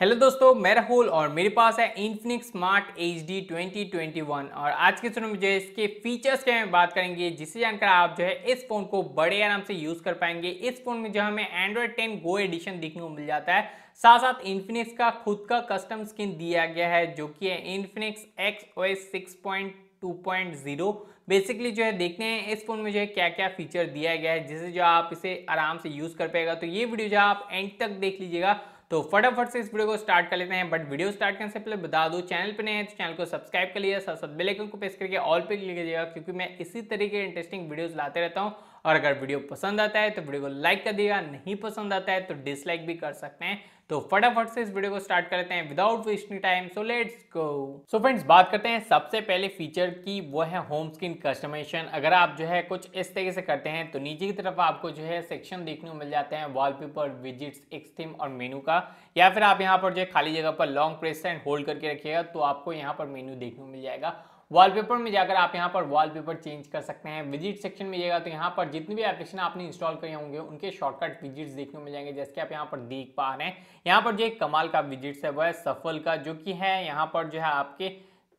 hello दोस्तों मैं राहुल और मेरे पास है Infinix smart H D twenty twenty one और आज के सुनो में जो है इसके फीचर्स के बारे में बात करेंगे जिससे जानकर आप जो है इस फ़ोन को बड़े आराम से यूज़ कर पाएंगे इस फ़ोन में जो हमें एंड्रॉयड टेन गो एडिशन देखने को मिल जाता है साथ साथ इन्फिनिक्स का खुद का कस्टम स्किन दिया गया है जो कि है Infinix X O six point two point zero basically जो है देखते हैं इस फोन में जो है क्या क्या फीचर दिया गया है जिससे जो आप इसे आराम से यूज़ कर पाएगा तो ये वीडियो जो आप एंड तक देख लीजिएगा तो फटाफट से इस वीडियो को स्टार्ट कर लेते हैं बट वीडियो स्टार्ट करने से पहले बता दूं चैनल पर नए हैं तो चैनल को सब्सक्राइब कर लिया साथ साथ बेलाइकन को प्रेस करके ऑल पे क्लिक कीजिएगा क्योंकि मैं इसी तरीके के इंटरेस्टिंग वीडियोज लाते रहता हूँ और अगर वीडियो पसंद आता है तो वीडियो को लाइक कर दिएगा नहीं पसंद आता है तो डिसलाइक भी कर सकते हैं तो फटाफट से इस वीडियो को स्टार्ट करते हैं without wasting time so let's go so friends बात करते हैं सबसे पहले फीचर की वो है होम स्क्रीन कस्टमाइजेशन अगर आप जो है कुछ इस तरीके से करते हैं तो नीचे की तरफ आपको जो है सेक्शन देखने को मिल जाते हैं वॉलपेपर विजिट्स एक थीम और मेनू का या फिर आप यहाँ पर जो है खाली जगह पर लॉन्ग प्रेस एंड होल्ड करके रखिएगा तो आपको यहाँ पर मेन्यू देखने को मिल जाएगा वॉलपेपर में जाकर आप यहाँ पर वॉलपेपर चेंज कर सकते हैं विजिट सेक्शन में जाएगा तो यहाँ पर जितनी भी एप्लीकेशन आपने इंस्टॉल करे होंगे उनके शॉर्टकट विजिट्स देखने को मिल जाएंगे जैसे कि आप यहाँ पर देख पा रहे हैं यहाँ पर जो एक कमाल का विजिट्स है वह सफल का जो कि है यहाँ पर जो है आपके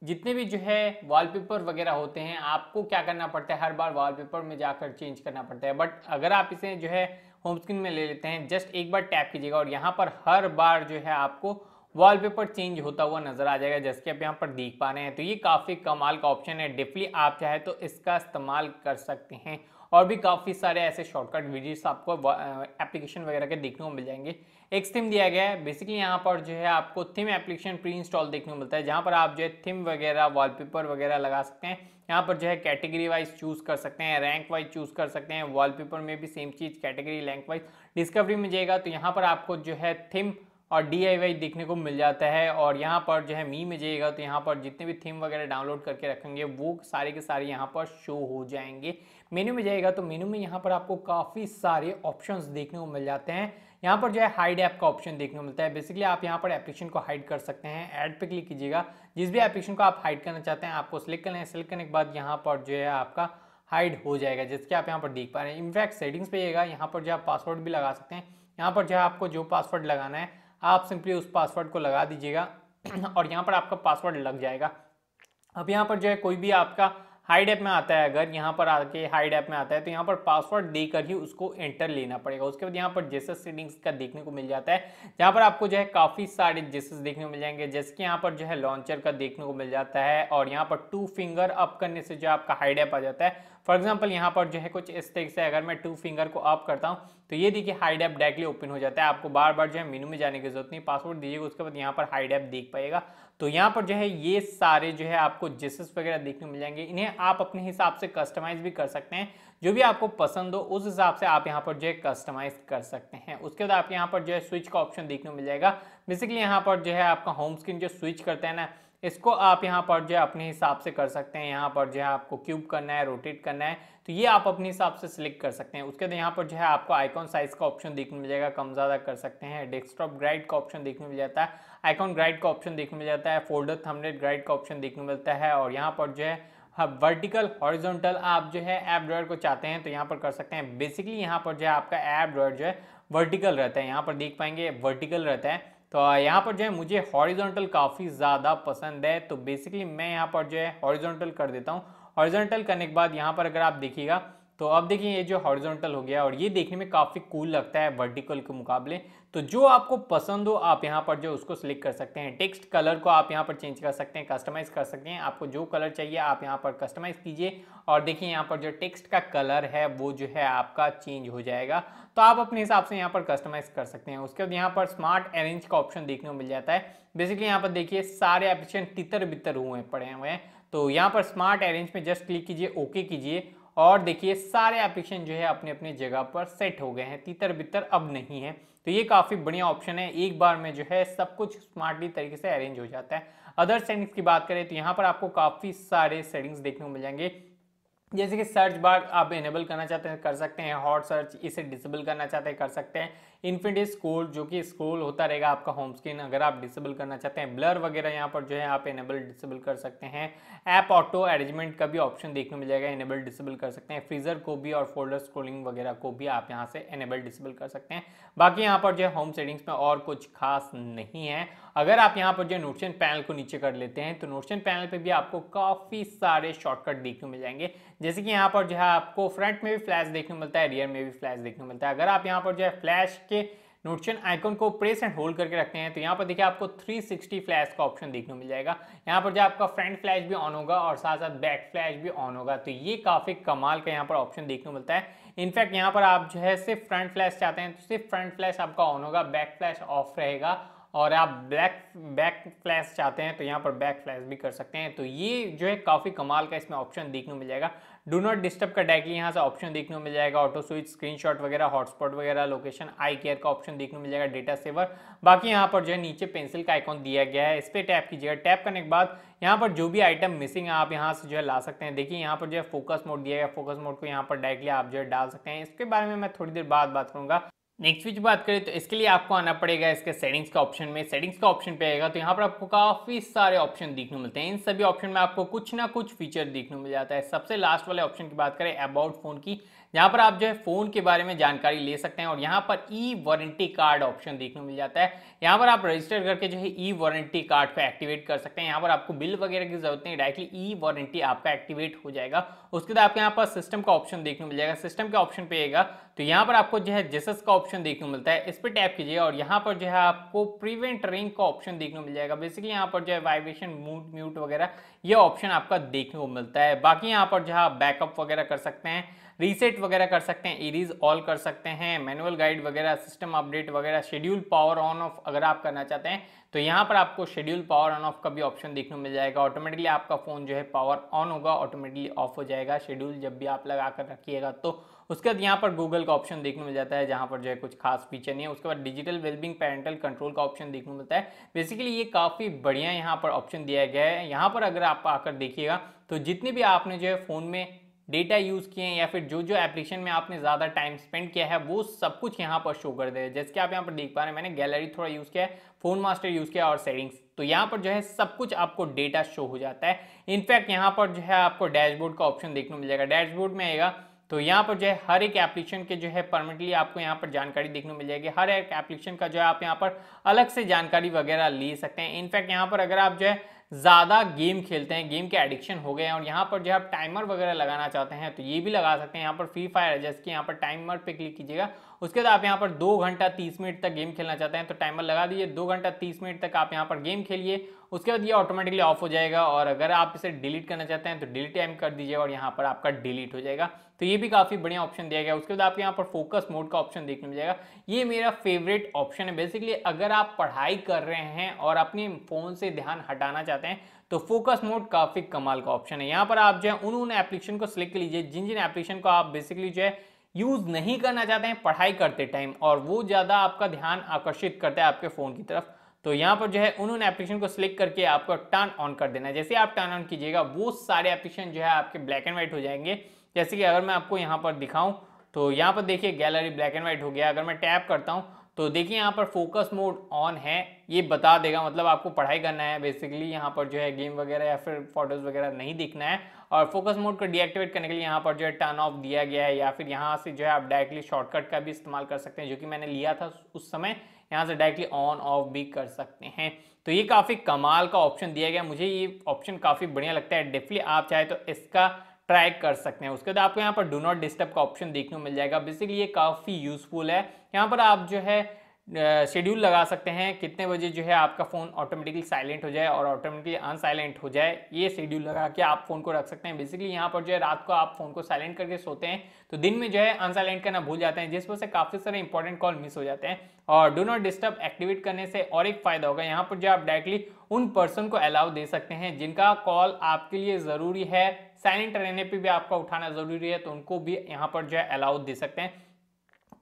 जितने भी जो है वॉलपेपर वगैरह होते हैं आपको क्या करना पड़ता है हर बार वॉलपेपर में जाकर चेंज करना पड़ता है बट अगर आप इसे जो है होम स्क्रीन में ले लेते हैं जस्ट एक बार टैप कीजिएगा और यहाँ पर हर बार जो है आपको वॉलपेपर चेंज होता हुआ नजर आ जाएगा जैसे कि आप यहाँ पर देख पा रहे हैं तो ये काफ़ी कमाल का ऑप्शन है डिफली आप चाहे तो इसका इस्तेमाल कर सकते हैं और भी काफ़ी सारे ऐसे शॉर्टकट वीडियोस आपको एप्लीकेशन वगैरह के देखने को मिल जाएंगे एक थीम दिया गया है बेसिकली यहाँ पर जो है आपको थीम एप्लीकेशन प्री इंस्टॉल देखने को मिलता है जहाँ पर आप जो है थीम वगैरह वॉलपेपर वगैरह लगा सकते हैं यहाँ पर जो है कैटेगरी वाइज चूज़ कर सकते हैं रैंक वाइज चूज़ कर सकते हैं वॉलपेपर में भी सेम चीज़ कैटेगरी रैंक वाइज डिस्कवरी में जाएगा तो यहाँ पर आपको जो है थीम और डी देखने को मिल जाता है और यहाँ पर जो है मी में जाइएगा तो यहाँ पर जितने भी थीम वगैरह डाउनलोड करके रखेंगे वो सारे के सारे यहाँ पर शो हो जाएंगे मेन्यू में जाइएगा तो मेन्यू में यहाँ पर आपको काफ़ी सारे ऑप्शंस देखने को मिल जाते हैं यहाँ पर जो है हाइड ऐप का ऑप्शन देखने को मिलता है बेसिकली आप यहाँ पर एप्लीकेशन को हाइड कर सकते हैं ऐड पे क्लिक कीजिएगा जिस भी एप्लीकेशन को आप हाइड करना चाहते हैं आपको सिलेक्ट करना है सिलेक्ट करने के बाद यहाँ पर जो है आपका हाइड हो जाएगा जिसके आप यहाँ पर देख पा रहे हैं इनफैक्ट सेटिंग्स पे जाइएगा यहाँ पर जो है पासवर्ड भी लगा सकते हैं यहाँ पर जो है आपको जो पासवर्ड लगाना है आप सिंपली उस पासवर्ड को लगा दीजिएगा और यहाँ पर आपका पासवर्ड लग जाएगा अब यहाँ पर जो है कोई भी आपका हाई डेप में आता है अगर यहाँ पर आके हाई डेप में आता है तो यहाँ पर पासवर्ड देकर ही उसको एंटर लेना पड़ेगा उसके बाद यहाँ पर जेसेस सेटिंग्स का देखने को मिल जाता है जहाँ पर आपको जो है काफ़ी सारे जेसस देखने को मिल जाएंगे जैसे कि यहाँ पर जो है लॉन्चर का देखने को मिल जाता है और यहाँ पर टू फिंगर अप करने से जो आपका हाई डेप आ जाता है फॉर एग्जाम्पल यहाँ पर जो है कुछ इस तरीके से अगर मैं टू फिंगर को अप करता हूँ तो ये देखिए हाई डेप डायरेक्टली ओपन हो जाता है आपको बार बार जो है मेनू में जाने की जरूरत नहीं पासवर्ड दीजिएगा उसके बाद यहाँ पर हाई डेप देख पाएगा तो यहाँ पर जो है ये सारे जो है आपको जेसेस वगैरह देखने मिल जाएंगे इन्हें आप अपने हिसाब से कस्टमाइज भी कर सकते हैं जो भी आपको पसंद हो उस हिसाब से आप यहाँ पर जो है कस्टमाइज कर सकते हैं उसके बाद आप यहाँ पर जो है स्विच का ऑप्शन देखने मिल जाएगा बेसिकली यहाँ पर जो है आपका होम स्क्रीन जो स्विच करते हैं ना इसको आप यहाँ पर जो है अपने हिसाब से कर सकते हैं यहाँ पर जो है आपको क्यूब करना है रोटेट करना है तो ये आप अपने हिसाब से सिलेक्ट कर सकते हैं उसके बाद यहाँ पर जो है आपको आइकॉन साइज का ऑप्शन देखने मिल जाएगा कम ज़्यादा कर सकते हैं डेस्कटॉप ग्राइड का ऑप्शन देखने मिल जाता है आइकॉन ग्राइड का ऑप्शन देखने मिल जाता है फोल्डर थंबनेट ग्राइड का ऑप्शन देखने मिलता है और यहाँ पर जो है हाँ वर्टिकल हॉरिजॉन्टल आप जो है ऐप ड्रॉयर को चाहते हैं तो यहाँ पर कर सकते हैं बेसिकली यहाँ पर जो है आपका ऐप ड्रॉयर जो है वर्टिकल रहता है यहाँ पर देख पाएंगे वर्टिकल रहता है तो यहाँ पर जो है मुझे हॉरिजॉन्टल काफ़ी ज़्यादा पसंद है तो बेसिकली मैं यहाँ पर जो है हॉरिजॉन्टल कर देता हूँ हॉरिजॉन्टल करने के बाद यहाँ पर अगर आप देखिएगा तो अब देखिए ये जो हॉरिजॉन्टल हो गया और ये देखने में काफ़ी कूल लगता है वर्टिकल के मुकाबले तो जो आपको पसंद हो आप यहाँ पर जो उसको सिलेक्ट कर सकते हैं टेक्स्ट कलर को आप यहाँ पर चेंज कर सकते हैं कस्टमाइज़ कर सकते हैं आपको जो कलर चाहिए आप यहाँ पर कस्टमाइज़ कीजिए और देखिए यहाँ पर जो टेक्स्ट का कलर है वो जो है आपका चेंज हो जाएगा तो आप अपने हिसाब से यहाँ पर कस्टमाइज़ कर सकते हैं उसके बाद यहाँ पर स्मार्ट अरेंज का ऑप्शन देखने को मिल जाता है बेसिकली यहाँ पर देखिए सारे ऑप्शन तितर बितर हुए पड़े हुए हैं तो यहाँ पर स्मार्ट अरेंज में जस्ट क्लिक कीजिए ओके कीजिए और देखिए सारे एप्लीकेशन जो है अपने अपने जगह पर सेट हो गए हैं तीतर बितर अब नहीं है तो ये काफ़ी बढ़िया ऑप्शन है एक बार में जो है सब कुछ स्मार्टली तरीके से अरेंज हो जाता है अदर सेटिंग्स की बात करें तो यहाँ पर आपको काफ़ी सारे सेटिंग्स देखने को मिल जाएंगे जैसे कि सर्च बार आप इनेबल करना चाहते हैं कर सकते हैं हॉट सर्च इसे डिसेबल करना चाहते हैं कर सकते हैं इन्फिनिट स्क्रोल जो कि स्क्रोल होता रहेगा आपका होम स्क्रीन अगर आप डिसेबल करना चाहते हैं ब्लर वगैरह यहाँ पर जो है आप इनेबल डिसेबल कर सकते हैं ऐप ऑटो एडजमेंट का भी ऑप्शन देखने मिल जाएगा इनेबल डिसेबल कर सकते हैं फ्रीजर को भी और फोल्डर स्क्रोलिंग वगैरह को भी आप यहाँ से इनेबल डिसेबल कर सकते हैं बाकी यहाँ पर जो है होम सेटिंग्स में और कुछ खास नहीं है अगर आप यहाँ पर जो नोटशन पैनल को नीचे कर लेते हैं तो नोटशन पैनल पे भी आपको काफ़ी सारे शॉर्टकट देखने मिल जाएंगे जैसे कि यहाँ पर जो है आपको फ्रंट में भी फ्लैश देखने मिलता है रियर में भी फ्लैश देखने मिलता है अगर आप यहाँ पर जो है फ्लैश के के नोटशन आइकन को प्रेस एंड होल्ड करके रखते हैं तो यहाँ पर देखिए आपको 360 फ्लैश का ऑप्शन देखने को मिल जाएगा यहाँ पर जो आपका फ्रंट फ्लैश भी ऑन होगा और साथ साथ बैक फ्लैश भी ऑन होगा तो ये काफ़ी कमाल का यहाँ पर ऑप्शन देखने को मिलता है इनफैक्ट यहाँ पर आप जो है सिर्फ फ्रंट फ्लैश चाहते हैं तो सिर्फ फ्रंट फ्लैश आपका ऑन होगा बैक फ्लैश ऑफ रहेगा और आप ब्लैक बैक फ्लैश चाहते हैं तो यहाँ पर बैक फ्लैश भी कर सकते हैं तो ये जो है काफ़ी कमाल का इसमें ऑप्शन देखने को मिल जाएगा डू नॉट डिस्टर्ब का डायरेक्टली यहाँ से ऑप्शन देखने को मिल जाएगा ऑटो स्विच स्क्रीनशॉट वगैरह हॉटस्पॉट वगैरह लोकेशन आई केयर का ऑप्शन देखने को मिल जाएगा डेटा सेवर बाकी यहाँ पर जो है नीचे पेंसिल का आइकॉन दिया गया है इस पर टैप कीजिएगा टैप करने के बाद यहाँ पर जो भी आइटम मिसिंग है आप यहाँ से जो है ला सकते हैं देखिए यहाँ पर जो है फोकस मोड दिया गया फोकस मोड को यहाँ पर डायरेक्टली आप जो है डाल सकते हैं इसके बारे में मैं थोड़ी देर बाद बात करूँगा नेक्स्ट चीज बात करें तो इसके लिए आपको आना पड़ेगा इसके सेटिंग्स का ऑप्शन में सेटिंग्स का ऑप्शन पे आएगा तो यहाँ पर आपको काफ़ी सारे ऑप्शन देखने मिलते हैं इन सभी ऑप्शन में आपको कुछ ना कुछ फीचर देखने मिल जाता है सबसे लास्ट वाले ऑप्शन की बात करें अबाउट फोन की यहाँ पर आप जो है फोन के बारे में जानकारी ले सकते हैं और यहाँ पर ई वारंटी कार्ड ऑप्शन देखने को मिल जाता है यहाँ पर आप रजिस्टर करके जो है ई वारंटी कार्ड को एक्टिवेट कर सकते हैं यहाँ पर आपको बिल वगैरह की जरूरत नहीं डायरेक्टली ई वारंटी आपका एक्टिवेट हो जाएगा उसके बाद आपके यहाँ पर सिस्टम का ऑप्शन देखने को मिल जाएगा सिस्टम के ऑप्शन पे आएगा तो यहाँ पर आपको जो है जेसस का ऑप्शन देखने को मिलता है इस पर टैप कीजिए और यहाँ पर जो है आपको प्रिवेंट रिंग का ऑप्शन देखने को मिल जाएगा बेसिकली यहाँ पर जो है वाइब्रेशन म्यूट म्यूट वगैरह ये ऑप्शन आपका देखने को मिलता है बाकी यहाँ पर जो है आप बैकअप वगैरह कर सकते हैं रीसेट वगैरह कर सकते हैं इरीज ऑल कर सकते हैं मैनुअल गाइड वगैरह सिस्टम अपडेट वगैरह शेड्यूल पावर ऑन ऑफ अगर आप करना चाहते हैं तो यहाँ पर आपको शेड्यूल पावर ऑन ऑफ का भी ऑप्शन देखने मिल जाएगा ऑटोमेटिकली आपका फ़ोन जो है पावर ऑन होगा ऑटोमेटिकली ऑफ हो जाएगा शेड्यूल जब भी आप लगा कर रखिएगा तो उसके बाद यहाँ पर गूगल का ऑप्शन देखने मिल जाता है जहाँ पर जो है कुछ खास फीचर नहीं है उसके बाद डिजिटल वेलबिंग पैरेंटल कंट्रोल का ऑप्शन देखने को मिलता है बेसिकली ये काफ़ी बढ़िया यहाँ पर ऑप्शन दिया गया है यहाँ पर अगर आप आकर देखिएगा तो जितने भी आपने जो है फ़ोन में डेटा यूज़ किए हैं या फिर जो जो एप्लीकेशन में आपने ज़्यादा टाइम स्पेंड किया है वो सब कुछ यहाँ पर शो कर दे जैसे कि आप यहाँ पर देख पा रहे हैं मैंने गैलरी थोड़ा यूज़ किया है फोन मास्टर यूज़ किया और सेटिंग्स तो यहाँ पर जो है सब कुछ आपको डेटा शो हो जाता है इनफैक्ट यहाँ पर जो है आपको डैशबोर्ड का ऑप्शन देखने को मिल जाएगा डैशबोर्ड में आएगा तो यहाँ पर जो है हर एक एप्लीकेशन के जो है परमानेंटली आपको यहाँ पर जानकारी देखने को मिल जाएगी हर एक एप्लीकेशन का जो है आप यहाँ पर अलग से जानकारी वगैरह ले सकते हैं इनफैक्ट यहाँ पर अगर आप जो है ज़्यादा गेम खेलते हैं गेम के एडिक्शन हो गए हैं और यहाँ पर जो आप टाइमर वगैरह लगाना चाहते हैं तो ये भी लगा सकते हैं यहाँ पर फ्री फायर है जैसे कि यहाँ पर टाइमर पर क्लिक कीजिएगा उसके बाद आप यहाँ पर दो घंटा तीस मिनट तक गेम खेलना चाहते हैं तो टाइमर लगा दीजिए दो घंटा तीस मिनट तक आप यहाँ पर गेम खेलिए उसके बाद ये ऑटोमेटिकली ऑफ हो जाएगा और अगर आप इसे डिलीट करना चाहते हैं तो डिलीट टाइम कर दीजिए और यहाँ पर आपका डिलीट हो जाएगा तो ये भी काफ़ी बढ़िया ऑप्शन दिया गया उसके बाद आपके यहाँ पर फोकस मोड का ऑप्शन देखने में जाएगा ये मेरा फेवरेट ऑप्शन है बेसिकली अगर आप पढ़ाई कर रहे हैं और अपने फ़ोन से ध्यान हटाना चाहते हैं तो फोकस मोड काफ़ी कमाल का ऑप्शन है यहाँ पर आप जो है उन उन एप्लीकेशन को सिलेक्ट लीजिए जिन जिन एप्लीकेशन को आप बेसिकली जो है यूज़ नहीं करना चाहते हैं पढ़ाई करते टाइम और वो ज़्यादा आपका ध्यान आकर्षित करता है आपके फ़ोन की तरफ तो यहाँ पर जो है उन्होंने एप्लीकेशन को सिलेक्ट करके आपको टर्न ऑन कर देना है जैसे आप टर्न ऑन कीजिएगा वो सारे एप्लीकेशन जो है आपके ब्लैक एंड वाइट हो जाएंगे जैसे कि अगर मैं आपको यहाँ पर दिखाऊं तो यहाँ पर देखिए गैलरी ब्लैक एंड व्हाइट हो गया अगर मैं टैप करता हूँ तो देखिए यहाँ पर फोकस मोड ऑन है ये बता देगा मतलब आपको पढ़ाई करना है बेसिकली यहाँ पर जो है गेम वगैरह या फिर फोटोज़ वगैरह नहीं दिखना है और फोकस मोड को डीएक्टिवेट करने के लिए यहाँ पर जो है टर्न ऑफ दिया गया है या फिर यहाँ से जो है आप डायरेक्टली शॉर्टकट का भी इस्तेमाल कर सकते हैं जो कि मैंने लिया था उस समय यहाँ से डायरेक्टली ऑन ऑफ भी कर सकते हैं तो ये काफ़ी कमाल का ऑप्शन दिया गया मुझे ये ऑप्शन काफ़ी बढ़िया लगता है डेफिली आप चाहे तो इसका ट्राई कर सकते हैं उसके बाद आपको यहाँ पर डो नॉट डिस्टर्ब का ऑप्शन देखने को मिल जाएगा बेसिकली ये काफ़ी यूजफुल है यहाँ पर आप जो है शेड्यूल लगा सकते हैं कितने बजे जो है आपका फ़ोन ऑटोमेटिकली साइलेंट हो जाए और ऑटोमेटिकली अनसाइलेंट हो जाए ये शेड्यूल लगा के आप फ़ोन को रख सकते हैं बेसिकली यहाँ पर जो है रात को आप फ़ोन को साइलेंट करके सोते हैं तो दिन में जो है अनसाइलेंट करना भूल जाते हैं जिस वजह से काफ़ी सारे इंपॉर्टेंट कॉल मिस हो जाते हैं और डो नॉट डिस्टर्ब एक्टिवेट करने से और एक फ़ायदा होगा यहाँ पर जो आप डायरेक्टली उन पर्सन को अलाउ दे सकते हैं जिनका कॉल आपके लिए ज़रूरी है साइलेंट रहने पर भी आपका उठाना ज़रूरी है तो उनको भी यहाँ पर जो है अलाउ दे सकते हैं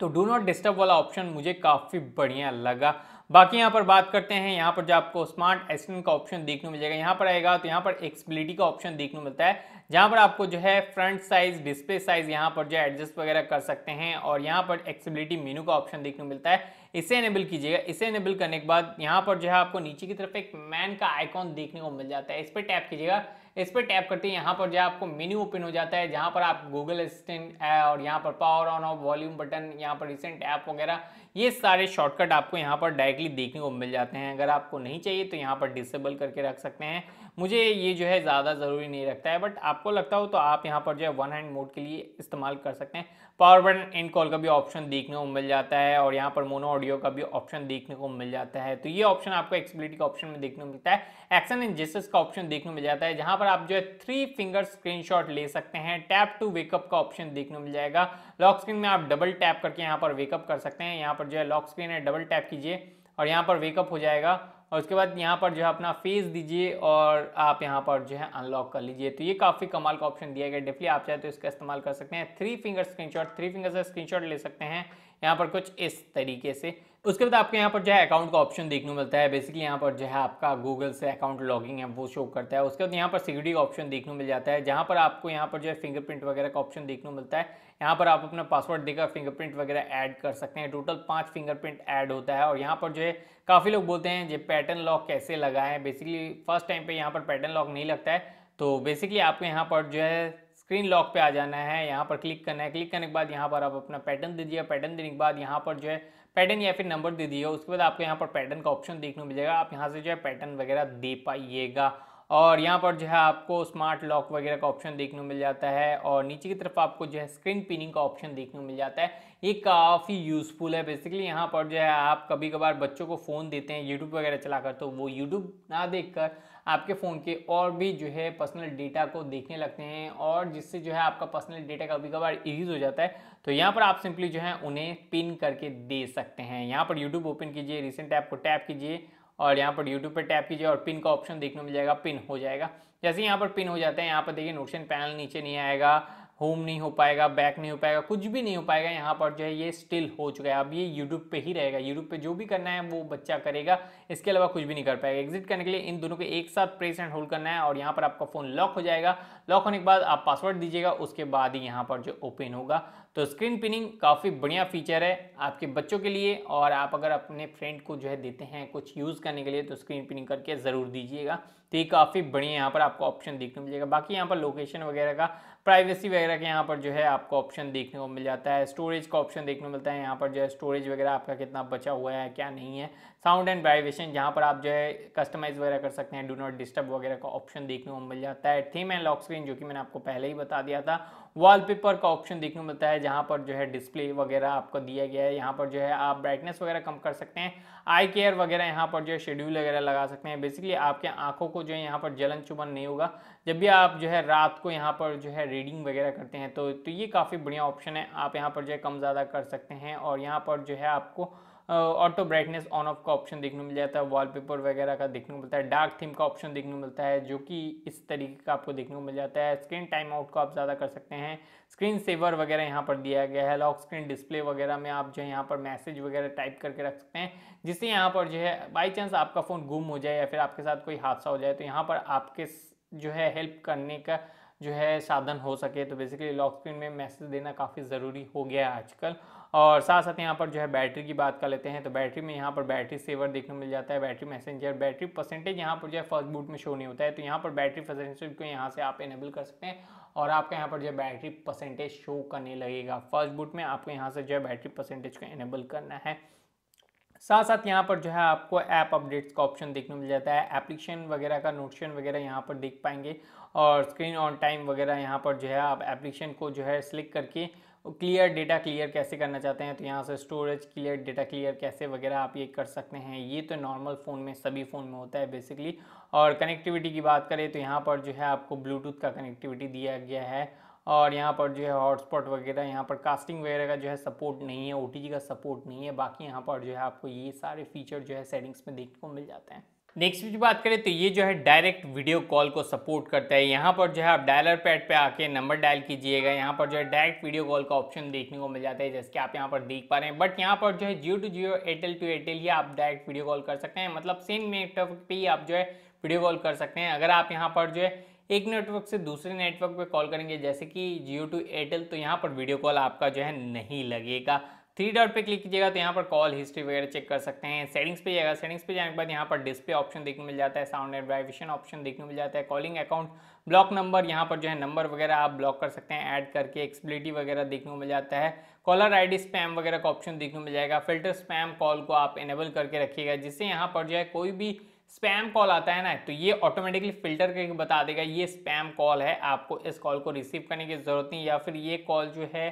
तो डू नॉट डिस्टर्ब वाला ऑप्शन मुझे काफ़ी बढ़िया लगा बाकी यहाँ पर बात करते हैं यहाँ पर जो आपको स्मार्ट एसिन का ऑप्शन देखने मिल जाएगा यहाँ पर आएगा तो यहाँ पर एक्सबिलिटी का ऑप्शन देखने को मिलता है जहाँ पर आपको जो है फ्रंट साइज डिस्प्ले साइज यहाँ पर जो है एडजस्ट वगैरह कर सकते हैं और यहाँ पर एक्सबिलिटी मेनू का ऑप्शन देखने को मिलता है इसे इनेबल कीजिएगा इसे इनेबल करने के बाद यहाँ पर जो है आपको नीचे की तरफ एक मैन का आइकॉन देखने को मिल जाता है इस पर टैप कीजिएगा इस पर टैप करते हैं यहाँ पर जो आपको मेन्यू ओपन हो जाता है जहाँ पर आप गूगल असिस्टेंट और यहाँ पर power on off volume button यहाँ पर रिसेंट ऐप वगैरह ये सारे शॉर्टकट आपको यहाँ पर डायरेक्टली देखने को मिल जाते हैं अगर आपको नहीं चाहिए तो यहाँ पर डिसेबल करके रख सकते हैं मुझे ये जो है ज़्यादा ज़रूरी नहीं रखता है बट आपको लगता हो तो आप यहाँ पर जो है वन हैंड मोड के लिए इस्तेमाल कर सकते हैं पावर बटन एंड कॉल का भी ऑप्शन देखने को मिल जाता है और यहाँ पर मोनो ऑडियो का भी ऑप्शन देखने को मिल जाता है तो ये ऑप्शन आपको एक्सबिलिटी का ऑप्शन में देखने को मिलता है एक्शन एंड जेस्टर्स का ऑप्शन देखने को मिल जाता है जहाँ पर आप जो है थ्री फिंगर स्क्रीनशॉट ले सकते हैं टैप टू वेकअप का ऑप्शन देखने को मिल जाएगा लॉक स्क्रीन में आप डबल टैप करके यहाँ पर वेकअप कर सकते हैं यहाँ पर जो है लॉक स्क्रीन है डबल टैप कीजिए और यहाँ पर वेकअप हो जाएगा और उसके बाद यहाँ पर जो है अपना फेस दीजिए और आप यहाँ पर जो है अनलॉक कर लीजिए तो ये काफ़ी कमाल का ऑप्शन दिया गया डेफली आप चाहे तो इसका इस्तेमाल कर सकते हैं three finger screenshot three finger से स्क्रीनशॉट ले सकते हैं यहाँ पर कुछ इस तरीके से उसके बाद आपको यहाँ पर जो है अकाउंट का ऑप्शन देखने को मिलता है बेसिकली यहाँ पर जो है आपका गूगल से अकाउंट लॉगिंग है वो शो करता है उसके बाद यहाँ पर सिक्योरिटी का ऑप्शन देखने को मिल जाता है जहाँ पर आपको यहाँ पर जो है फिंगरप्रिंट वगैरह का ऑप्शन देखने को मिलता है यहाँ पर आप अपना पासवर्ड देकर फिंगरप्रिंट वगैरह ऐड कर सकते हैं टोटल पाँच फिंगरप्रिंट ऐड होता है और यहाँ पर जो है काफ़ी लोग बोलते हैं जो पैटर्न लॉक कैसे लगाएं बेसिकली फर्स्ट टाइम पर यहाँ पर पैटर्न लॉक नहीं लगता है तो बेसिकली आपको यहाँ पर जो है स्क्रीन लॉक पे आ जाना है यहाँ पर क्लिक करना है क्लिक करने के बाद यहाँ पर आप अपना पैटर्न दीजिए पैटर्न देने के बाद यहाँ पर जो है पैटर्न या फिर नंबर दे दिएगा उसके बाद आपको यहाँ पर पैटर्न का ऑप्शन देखने को मिलेगा आप यहाँ से जो है पैटर्न वगैरह दे पाइएगा और यहाँ पर जो है आपको स्मार्ट लॉक वगैरह का ऑप्शन देखने को मिल जाता है और नीचे की तरफ आपको जो है स्क्रीन पिनिंग का ऑप्शन देखने को मिल जाता है ये काफ़ी यूज़फुल है बेसिकली यहाँ पर जो है आप कभी कभार बच्चों को फ़ोन देते हैं यूट्यूब वगैरह चला कर तो वो यूट्यूब ना देख कर आपके फ़ोन के और भी जो है पर्सनल डेटा को देखने लगते हैं और जिससे जो है आपका पर्सनल डेटा कभी कभार यूज़ हो जाता है तो यहाँ पर आप सिंपली जो है उन्हें पिन करके दे सकते हैं यहाँ पर यूट्यूब ओपन कीजिए रिसेंट ऐप को टैप कीजिए और यहाँ पर यूट्यूब पर टैप कीजिए और पिन का ऑप्शन देखने मिल जाएगा पिन हो जाएगा जैसे यहाँ पर पिन हो जाता है यहाँ पर देखिए नोटिशन पैनल नीचे नहीं आएगा होम नहीं हो पाएगा बैक नहीं हो पाएगा कुछ भी नहीं हो पाएगा यहाँ पर जो है ये स्टिल हो चुका है अब ये यूट्यूब पे ही रहेगा यूट्यूब पे जो भी करना है वो बच्चा करेगा इसके अलावा कुछ भी नहीं कर पाएगा एग्जिट करने के लिए इन दोनों को एक साथ प्रेस एंड होल्ड करना है और यहाँ पर आपका फ़ोन लॉक हो जाएगा लॉक होने के बाद आप पासवर्ड दीजिएगा उसके बाद ही यहाँ पर जो ओपन होगा तो स्क्रीन पिनिंग काफ़ी बढ़िया फीचर है आपके बच्चों के लिए और आप अगर अपने फ्रेंड को जो है देते हैं कुछ यूज़ करने के लिए तो स्क्रीन पिनिंग करके ज़रूर दीजिएगा तो ये काफ़ी बढ़िया यहाँ पर आपको ऑप्शन देखने को मिलेगा बाकी यहाँ पर लोकेशन वगैरह का प्राइवेसी वगैरह के यहाँ पर जो है आपको ऑप्शन देखने को मिल जाता है स्टोरेज का ऑप्शन देखने को मिलता है यहाँ पर जो है स्टोरेज वगैरह आपका कितना बचा हुआ है क्या नहीं है साउंड एंड वाइब्रेशन जहाँ पर आप जो है कस्टमाइज वगैरह कर सकते हैं डू नॉट डिस्टर्ब वगैरह का ऑप्शन देखने को मिल जाता है थीम एंड लॉक स्क्रीन जो कि मैंने आपको पहले ही बता दिया था वॉलपेपर का ऑप्शन देखने को मिलता है जहाँ पर जो है डिस्प्ले वगैरह आपको दिया गया है यहाँ पर जो है आप ब्राइटनेस वगैरह कम कर सकते हैं आई केयर वगैरह यहाँ पर जो है शेड्यूल वगैरह लगा सकते हैं बेसिकली आपके आंखों को जो है यहाँ पर जलन चुभन नहीं होगा जब भी आप जो है रात को यहाँ पर जो है रीडिंग वगैरह करते हैं तो, तो ये काफ़ी बढ़िया ऑप्शन है आप यहाँ पर जो है कम ज़्यादा कर सकते हैं और यहाँ पर जो है आपको ऑटो ब्राइटनेस ऑन ऑफ का ऑप्शन देखने मिल जाता है वॉलपेपर वगैरह का देखने को मिलता है डार्क थीम का ऑप्शन देखने को मिलता है जो कि इस तरीके का आपको देखने को मिल जाता है स्क्रीन टाइम आउट को आप ज़्यादा कर सकते हैं स्क्रीन सेवर वगैरह यहाँ पर दिया गया है लॉक स्क्रीन डिस्प्ले वगैरह में आप जो है यहाँ पर मैसेज वगैरह टाइप करके रख सकते हैं जिससे यहाँ पर जो है बाई चांस आपका फ़ोन गुम हो जाए या फिर आपके साथ कोई हादसा हो जाए तो यहाँ पर आपके जो है हेल्प करने का जो है साधन हो सके तो बेसिकली लॉक स्क्रीन में मैसेज देना काफ़ी ज़रूरी हो गया है आजकल और साथ साथ यहाँ पर जो है बैटरी की बात कर लेते हैं तो बैटरी में यहाँ पर बैटरी सेवर देखने मिल जाता है बैटरी मैसेंजर बैटरी परसेंटेज यहाँ पर जो है फर्स्ट बूट में शो नहीं होता है तो यहाँ पर बैटरी परसेंटेज को यहाँ से आप इनेबल कर सकते हैं और आपका यहाँ पर जो है बैटरी परसेंटेज शो करने लगेगा फर्स्ट बूट में आपको यहाँ से जो है बैटरी परसेंटेज को इनेबल करना है साथ साथ यहाँ पर जो है आपको ऐप अपडेट्स का ऑप्शन देखने मिल जाता है एप्लीकेशन वगैरह का नोटिशन वगैरह यहाँ पर देख पाएंगे और स्क्रीन ऑन टाइम वगैरह यहाँ पर जो है आप एप्लीकेशन को जो है सिलेक्ट करके क्लियर डेटा क्लियर कैसे करना चाहते हैं तो यहाँ से स्टोरेज क्लियर डेटा क्लियर कैसे वगैरह आप ये कर सकते हैं ये तो नॉर्मल फ़ोन में सभी फ़ोन में होता है बेसिकली और कनेक्टिविटी की बात करें तो यहाँ पर जो है आपको ब्लूटूथ का कनेक्टिविटी दिया गया है और यहाँ पर जो है हॉटस्पॉट वगैरह यहाँ पर कास्टिंग वगैरह का जो है सपोर्ट नहीं है ओ का सपोर्ट नहीं है बाकी यहाँ पर जो है आपको ये सारे फीचर जो है सेटिंग्स में देखने को मिल जाते हैं नेक्स्ट की बात करें तो ये जो है डायरेक्ट वीडियो कॉल को सपोर्ट करता है यहाँ पर जो है आप डायलर पैड पे आके नंबर डायल कीजिएगा यहाँ पर जो है डायरेक्ट वीडियो कॉल का ऑप्शन देखने को मिल जाता है जैसे कि आप यहाँ पर देख पा रहे हैं बट यहाँ पर जो है जियो टू जियो एयरटेल टू एयरटेल ही आप डायरेक्ट वीडियो कॉल कर सकते हैं मतलब सेम नेटवर्क पर ही आप जो है वीडियो कॉल कर सकते हैं अगर आप यहाँ पर जो है एक नेटवर्क से दूसरे नेटवर्क पर कॉल करेंगे जैसे कि जियो टू एयरटेल तो यहाँ पर वीडियो कॉल आपका जो है नहीं लगेगा थ्री डॉट पे क्लिक कीजिएगा तो यहाँ पर कॉल हिस्ट्री वगैरह चेक कर सकते हैं सेटिंग्स पे जाएगा सेटिंग्स पे जाने के बाद यहाँ पर डिस्प्ले ऑप्शन देखने मिल जाता है साउंड एंड वाइब्रेशन ऑप्शन देखने मिल जाता है कॉलिंग अकाउंट ब्लॉक नंबर यहाँ पर जो है नंबर वगैरह आप ब्लॉक कर सकते हैं ऐड करके एक्सबिलिटी वगैरह देखने को मिल जाता है कॉलर आई स्पैम वगैरह का ऑप्शन देखने को मिल जाएगा फिल्टर स्पैम कॉल को आप इनेबल करके रखिएगा जिससे यहाँ पर जो है कोई भी स्पैम कॉल आता है ना तो ये ऑटोमेटिकली फिल्टर करके बता देगा ये स्पैम कॉल है आपको इस कॉल को रिसीव करने की ज़रूरत नहीं या फिर ये कॉल जो है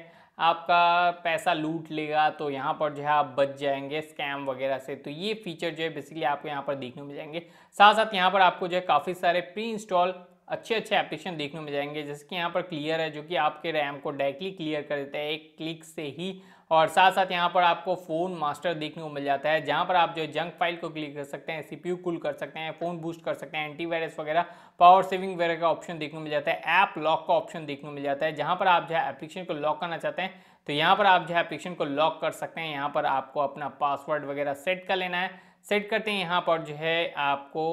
आपका पैसा लूट लेगा तो यहाँ पर जो है आप बच जाएंगे स्कैम वगैरह से तो ये फीचर जो है बेसिकली आपको यहाँ पर देखने में जाएंगे साथ साथ यहाँ पर आपको जो है काफ़ी सारे प्री इंस्टॉल अच्छे अच्छे एप्लीकेशन देखने में जाएंगे जैसे कि यहाँ पर क्लियर है जो कि आपके रैम को डायरेक्टली क्लियर कर देता है एक क्लिक से ही और साथ साथ यहाँ पर आपको फ़ोन मास्टर देखने को मिल जाता है जहाँ पर आप जो जंक फाइल को क्लिक कर सकते हैं सीपीयू कूल कर सकते हैं फ़ोन बूस्ट कर सकते हैं एंटीवायरस वगैरह पावर सेविंग वगैरह का ऑप्शन देखने को मिल जाता है ऐप लॉक का ऑप्शन देखने को मिल जाता है जहाँ पर आप जो है एप्लीकेशन को लॉक करना चाहते हैं तो यहाँ पर आप जो है एप्लीकेशन को लॉक कर सकते हैं यहाँ पर आपको अपना पासवर्ड वगैरह सेट कर लेना है सेट करते हैं यहाँ पर जो है आपको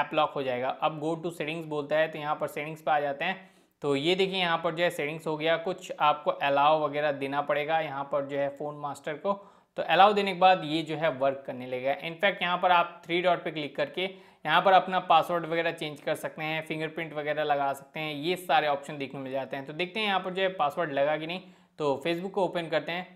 ऐप लॉक हो जाएगा अब गो टू सेटिंग्स बोलता है तो यहाँ पर सेटिंग्स पर आ जाते हैं तो ये देखिए यहाँ पर जो है सेटिंग्स हो गया कुछ आपको अलाव वगैरह देना पड़ेगा यहाँ पर जो है फ़ोन मास्टर को तो अलाव देने के बाद ये जो है वर्क करने लगेगा इनफैक्ट यहाँ पर आप थ्री डॉट पे क्लिक करके यहाँ पर अपना पासवर्ड वगैरह चेंज कर सकते हैं फिंगरप्रिंट वगैरह लगा सकते हैं ये सारे ऑप्शन देखने मिल जाते हैं तो देखते हैं यहाँ पर जो है पासवर्ड लगा कि नहीं तो फेसबुक को ओपन करते हैं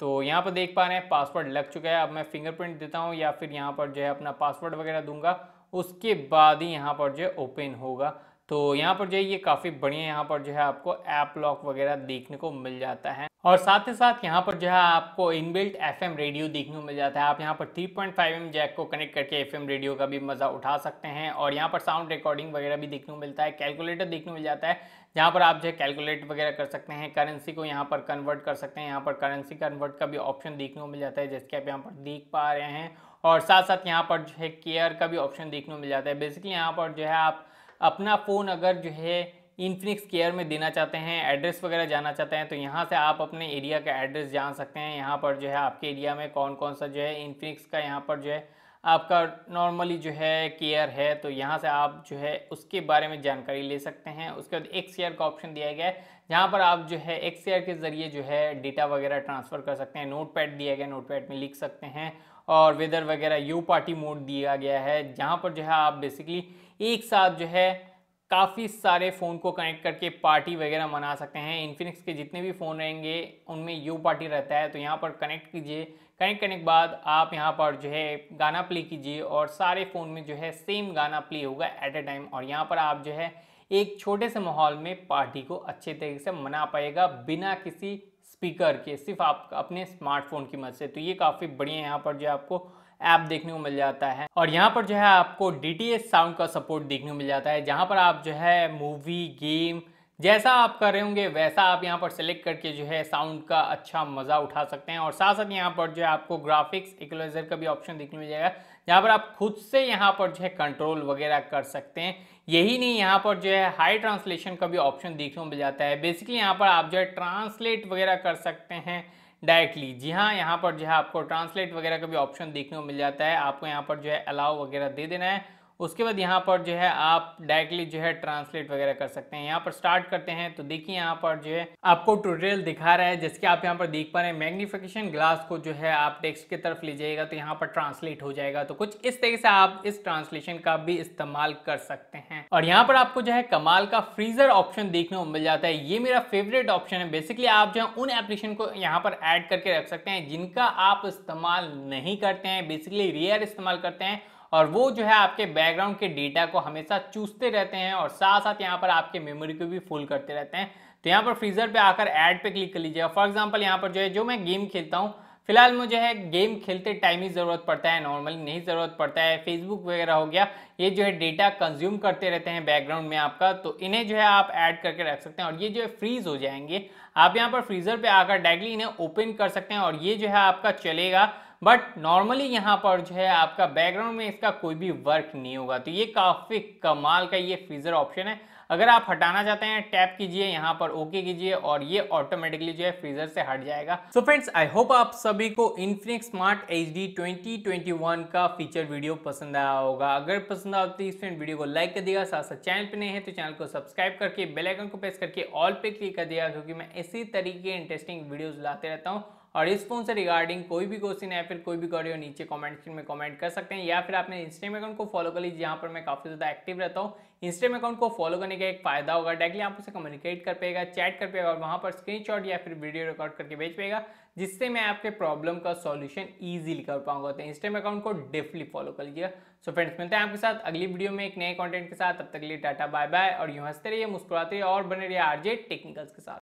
तो यहाँ पर देख पा रहे हैं पासवर्ड लग चुका है अब मैं फिंगरप्रिंट देता हूँ या फिर यहाँ पर जो है अपना पासवर्ड वगैरह दूंगा उसके बाद ही यहाँ पर जो है ओपन होगा तो यहाँ पर जो है ये काफ़ी बढ़िया यहाँ पर जो है आपको ऐप लॉक वगैरह देखने को मिल जाता है और साथ ही साथ यहाँ पर जो है आपको इनबिल्ट एफएम रेडियो देखने को मिल जाता है आप यहाँ पर 3.5 पॉइंट जैक को कनेक्ट करके एफएम रेडियो का भी मज़ा उठा सकते हैं और यहाँ पर साउंड रिकॉर्डिंग वगैरह भी देखने को मिलता है कैलकुलेटर देखने को मिल जाता है जहाँ पर आप जो है कैलकुलेट वगैरह कर सकते हैं करेंसी को यहाँ पर कन्वर्ट कर सकते हैं यहाँ पर करेंसी कन्वर्ट का भी ऑप्शन देखने को मिल जाता है जैसे कि आप यहाँ पर देख पा रहे हैं और साथ साथ यहाँ पर जो है केयर का भी ऑप्शन देखने को मिल जाता है बेसिकली यहाँ पर जो है आप अपना फ़ोन अगर जो है इन्फिनिक्स केयर में देना चाहते हैं एड्रेस वगैरह जाना चाहते हैं तो यहाँ से आप अपने एरिया का एड्रेस जान सकते हैं यहाँ पर जो है आपके एरिया में कौन कौन सा जो है इन्फिनिक्स का यहाँ पर जो है आपका नॉर्मली जो है केयर है तो यहाँ से आप जो है उसके बारे में जानकारी ले सकते हैं उसके बाद एक केयर का ऑप्शन दिया गया है जहाँ पर आप जो है एक केयर के ज़रिए जो है डेटा वगैरह ट्रांसफ़र कर सकते हैं नोट पैड दिया गया नोट पैड में लिख सकते हैं और वेदर वगैरह यू पार्टी मोड दिया गया है जहाँ पर जो है आप बेसिकली एक साथ जो है काफ़ी सारे फ़ोन को कनेक्ट करके पार्टी वगैरह मना सकते हैं इन्फिनिक्स के जितने भी फ़ोन रहेंगे उनमें यू पार्टी रहता है तो यहाँ पर कनेक्ट कीजिए कनेक्ट करने के बाद आप यहाँ पर जो है गाना प्ले कीजिए और सारे फ़ोन में जो है सेम गाना प्ले होगा एट ए टाइम और यहाँ पर आप जो है एक छोटे से माहौल में पार्टी को अच्छे तरीके से मना पाएगा बिना किसी स्पीकर के सिर्फ आप अपने स्मार्टफोन की मदद से तो ये काफ़ी बढ़िया यहाँ पर जो आपको ऐप देखने को मिल जाता है और यहाँ पर जो है आपको डी साउंड का सपोर्ट देखने को मिल जाता है जहाँ पर आप जो है मूवी गेम जैसा आप कर रहे होंगे वैसा आप यहाँ पर सेलेक्ट करके जो है साउंड का अच्छा मज़ा उठा सकते हैं और साथ साथ यहाँ पर जो है आपको ग्राफिक्स इक्वलाइजर का भी ऑप्शन देखने को मिल जाएगा जहाँ पर आप खुद से यहाँ पर जो है कंट्रोल वगैरह कर सकते हैं यही नहीं यहाँ पर जो है हाई ट्रांसलेशन का भी ऑप्शन देखने को मिल जाता है बेसिकली यहाँ पर आप जो है ट्रांसलेट वगैरह कर सकते हैं डायरेक्टली जी हाँ यहाँ पर जो है आपको ट्रांसलेट वगैरह का भी ऑप्शन देखने को मिल जाता है आपको यहाँ पर जो है अलाउ वगैरह दे देना है उसके बाद यहाँ पर जो है आप डायरेक्टली जो है ट्रांसलेट वगैरह कर सकते हैं यहाँ पर स्टार्ट करते हैं तो देखिए यहाँ पर जो है आपको ट्यूटोरियल दिखा रहा है जिसके आप यहाँ पर देख पा रहे हैं मैग्निफिकेशन ग्लास को जो है आप टेक्स्ट की तरफ ले जाइएगा तो यहाँ पर ट्रांसलेट हो जाएगा तो कुछ इस तरीके से आप इस ट्रांसलेशन का भी इस्तेमाल कर सकते हैं और यहाँ पर आपको जो है कमाल का फ्रीजर ऑप्शन देखने को मिल जाता है ये मेरा फेवरेट ऑप्शन है बेसिकली आप जो है उन एप्लीकेशन को यहाँ पर एड करके रख सकते हैं जिनका आप इस्तेमाल नहीं करते हैं बेसिकली रियर इस्तेमाल करते हैं और वो जो है आपके बैकग्राउंड के डेटा को हमेशा चूसते रहते हैं और साथ साथ यहाँ पर आपके मेमोरी को भी फुल करते रहते हैं तो यहाँ पर फ्रीजर पे आकर ऐड पे क्लिक कर लीजिएगा फॉर एग्जाम्पल यहाँ पर जो है जो मैं गेम खेलता हूँ फिलहाल मुझे है गेम खेलते टाइम ही ज़रूरत पड़ता है नॉर्मली नहीं ज़रूरत पड़ता है फेसबुक वगैरह हो गया ये जो है डेटा कंज्यूम करते रहते हैं बैकग्राउंड में आपका तो इन्हें जो है आप ऐड करके रख सकते हैं और ये जो है फ्रीज़ हो जाएंगे आप यहाँ पर फ्रीज़र पे आकर डायरेक्टली इन्हें ओपन कर सकते हैं और ये जो है आपका चलेगा बट नॉर्मली यहाँ पर जो है आपका बैकग्राउंड में इसका कोई भी वर्क नहीं होगा तो ये काफ़ी कमाल का ये फीजर ऑप्शन है अगर आप हटाना चाहते हैं टैप कीजिए यहाँ पर ओके कीजिए और ये ऑटोमेटिकली जो है फ्रीजर से हट जाएगा सो फ्रेंड्स आई होप आप सभी को Infinix smart H D twenty twenty one का फीचर वीडियो पसंद आया होगा अगर पसंद आया तो इस फ्रेंड वीडियो को लाइक कर दिया साथ साथ चैनल पर नहीं है तो चैनल को सब्सक्राइब करके बेलाइकन को प्रेस करके ऑल पे क्लिक कर दिया क्योंकि मैं इसी तरीके इंटरेस्टिंग वीडियोज लाते रहता हूँ और इस फोन से रिगार्डिंग कोई भी क्वेश्चन या फिर कोई भी गौरी हो नीचे कमेंट सेक्शन में कमेंट कर सकते हैं या फिर आपने इंस्टाग्राम अकाउंट को फॉलो कर लीजिए जहाँ पर मैं काफ़ी ज़्यादा एक्टिव रहता हूँ इंस्टाग्राम अकाउंट को फॉलो करने का एक फायदा होगा डायरेक्टली आप उसे कम्युनिकेट कर पाएगा चैट कर पाएगा और वहाँ पर स्क्रीनशॉट या फिर वीडियो रिकॉर्ड करके भेज पाएगा जिससे मैं आपके प्रॉब्लम का सॉल्यूशन ईजिली कर पाऊंगा तो इंस्टाग्राम अकाउंट को डेफली फॉलो कर लीजिए सो फ्रेंड्स मिलते हैं आपके साथ अगली वीडियो में एक नए कॉन्टेंट के साथ तब तक के लिए टाटा बाय बाय और यूँ हंसते रहिए मुस्कुराते रहिए और बने रहिए आरजे टेक्निकल्स के साथ